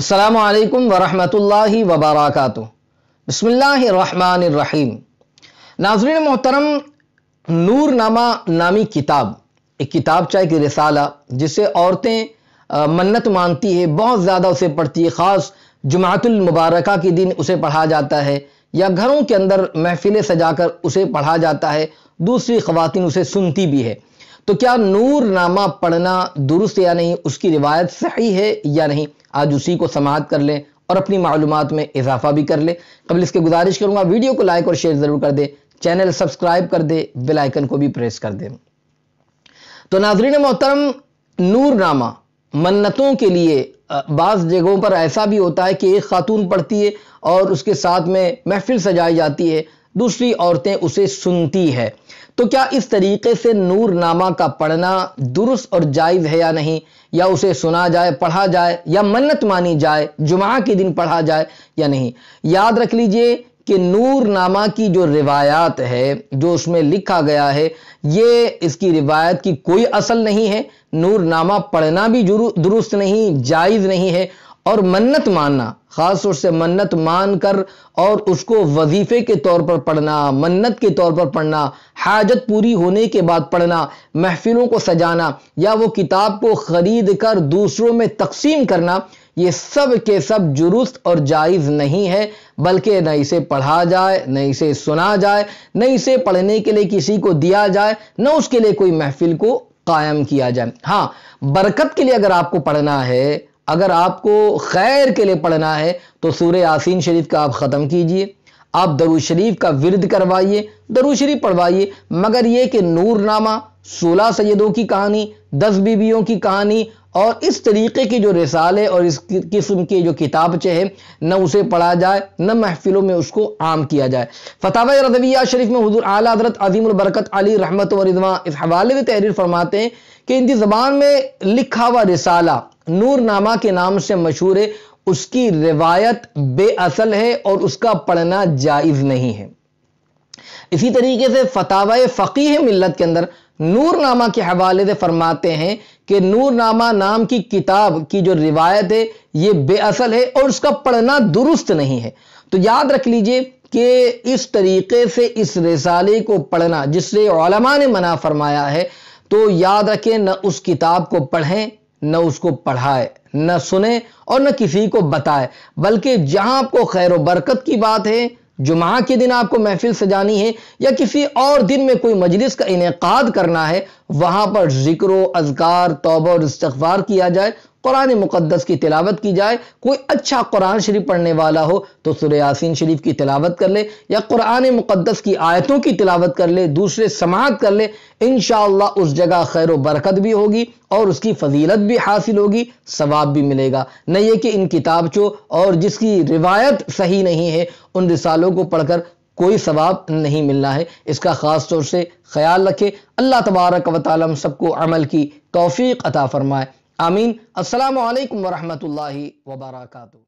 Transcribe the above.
अल्लाम वरहमतुल्लि वबरक बसमीम नाजरीन मोहतरम नूर नामा नामी किताब एक किताब चाहे कि रिसाला जिसे औरतें मन्नत मानती है बहुत ज़्यादा उसे पढ़ती है ख़ास जुमातुलमबारका के दिन उसे पढ़ा जाता है या घरों के अंदर महफिलें सजाकर उसे पढ़ा जाता है दूसरी खवतिन उसे सुनती भी है तो क्या नूरनामा पढ़ना दुरुस्त या नहीं उसकी रिवायत सही है या नहीं आज उसी को समाप्त कर लें और अपनी मालूम में इजाफा भी कर लें कबल इसके गुजारिश करूंगा वीडियो को लाइक और शेयर ज़रूर कर दें चैनल सब्सक्राइब कर दे बेलाइकन को भी प्रेस कर दें तो नाजरीन मोहतरम नूरनामा मन्नतों के लिए बाज़ जगहों पर ऐसा भी होता है कि एक खातून पढ़ती है और उसके साथ में महफिल सजाई जाती है दूसरी औरतें उसे सुनती है तो क्या इस तरीके से नूरनामा का पढ़ना दुरुस्त और जायज़ है या नहीं या उसे सुना जाए पढ़ा जाए या मन्नत मानी जाए जुमा के दिन पढ़ा जाए या नहीं याद रख लीजिए कि नूरनामा की जो रिवायात है जो उसमें लिखा गया है ये इसकी रिवायत की कोई असल नहीं है नूरनामा पढ़ना भी दुरुस्त नहीं जायज़ नहीं है और मन्नत मानना ख़ास तौर से मन्नत मानकर और उसको वजीफ़े के तौर पर पढ़ना मन्नत के तौर पर पढ़ना हाजत पूरी होने के बाद पढ़ना महफिलों को सजाना या वो किताब को ख़रीद कर दूसरों में तकसीम करना ये सब के सब दुरुस्त और जायज़ नहीं है बल्कि न इसे पढ़ा जाए न इसे सुना जाए न इसे पढ़ने के लिए किसी को दिया जाए न उसके लिए कोई महफिल को कायम किया जाए हाँ बरकत के लिए अगर आपको पढ़ना है अगर आपको खैर के लिए पढ़ना है तो सूर यासिन शरीफ का आप ख़त्म कीजिए आप दरू शरीफ का विरद करवाइए दरू शरीफ पढ़वाइए मगर ये कि नूरनामा सोलह सैदों की कहानी दस बीबियों की कहानी और इस तरीके की जो रिसाले और इस किस्म के जो किताबचे हैं न उसे पढ़ा जाए न महफिलों में उसको आम किया जाए फतावा रदविया शरीफ में हजूर आला हजरत अजीमबरकत अली रहमत वरिदवा इस हवाले से तहरीर फरमाते हैं कि इनकी ज़बान में लिखा हुआ रिसाला नूरनामा के नाम से मशहूर है उसकी रिवायत बेअसल है और उसका पढ़ना जायज़ नहीं है इसी तरीके से फतावा फ़कीह मिलत के अंदर नूरनामा के हवाले से फरमाते हैं कि नूरनामा नाम की किताब की जो रिवायत है ये बेअसल है और उसका पढ़ना दुरुस्त नहीं है तो याद रख लीजिए कि इस तरीके से इस रिसाले को पढ़ना जिससे ने मना फरमाया है तो याद रखें न उस किताब को पढ़ें न उसको पढ़ाए न सुने और न किसी को बताए बल्कि जहां आपको खैर बरकत की बात है जुमा के दिन आपको महफिल सजानी है या किसी और दिन में कोई मजलिस का इनका करना है वहां पर जिक्र अजगार तोबा और इस्तवार किया जाए कुरान मुक़दस की तिलावत की जाए कोई अच्छा कुरान शरीफ पढ़ने वाला हो तो सुर यासिन शरीफ की तिलावत कर ले या कुरान मुक़दस की आयतों की तिलावत कर ले दूसरे समात कर ले इन उस जगह खैर बरकत भी होगी और उसकी फजीलत भी हासिल होगी सवाब भी मिलेगा न ये कि इन किताबचों और जिसकी रिवायत सही नहीं है उन रिसालों को पढ़कर कोई सवाब नहीं मिलना है इसका ख़ास तौर से ख्याल रखे अल्लाह तबारक वाल सबको अमल की तोफ़ी अता फ़रमाए आमीन असलकम वरहमल वबरकू